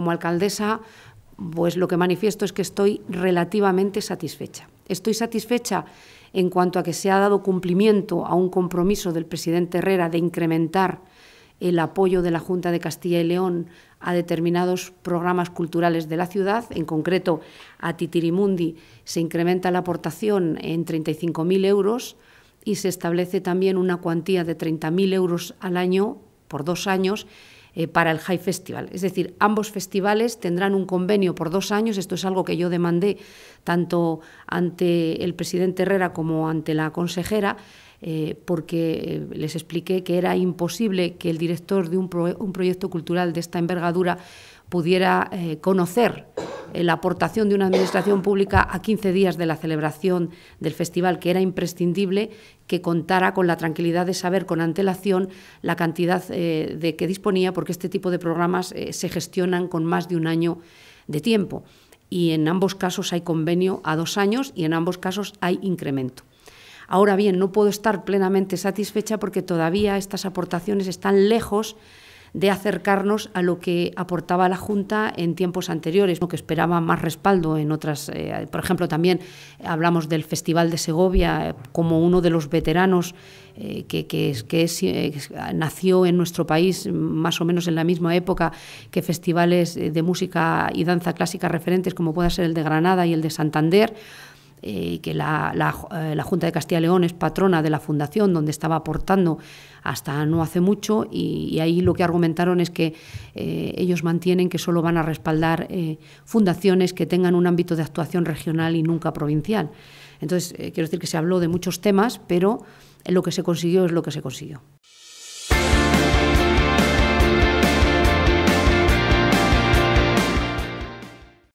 como alcaldesa, pues lo que manifiesto es que estoy relativamente satisfecha. Estoy satisfecha en cuanto a que se ha dado cumplimiento a un compromiso del presidente Herrera de incrementar el apoyo de la Junta de Castilla y León a determinados programas culturales de la ciudad, en concreto a Titirimundi se incrementa la aportación en 35.000 euros y se establece también una cuantía de 30.000 euros al año por dos años eh, para el High Festival. Es decir, ambos festivales tendrán un convenio por dos años. Esto es algo que yo demandé tanto ante el presidente Herrera como ante la consejera. Eh, porque eh, les expliqué que era imposible que el director de un, proyecto cultural de esta envergadura pudiera conocer eh, la aportación de una administración pública a 15 días de la celebración del festival, que era imprescindible que contara con la tranquilidad de saber con antelación la cantidad eh, de que disponía, porque este tipo de programas eh, se gestionan con más de un año de tiempo. Y en ambos casos hay convenio a dos años y en ambos casos hay incremento. Ahora bien, no puedo estar plenamente satisfecha porque todavía estas aportaciones están lejos de acercarnos a lo que aportaba la Junta en tiempos anteriores, lo que esperaba más respaldo en otras. Eh, por ejemplo, también hablamos del Festival de Segovia eh, como uno de los veteranos eh, que, es, que nació en nuestro país más o menos en la misma época que festivales de música y danza clásica referentes como puede ser el de Granada y el de Santander y eh, que eh, la, Junta de Castilla y León es patrona de la fundación donde estaba aportando hasta no hace mucho y, ahí lo que argumentaron es que eh, ellos mantienen que solo van a respaldar fundaciones que tengan un ámbito de actuación regional y nunca provincial. Entonces, quiero decir que se habló de muchos temas, pero lo que se consiguió es lo que se consiguió.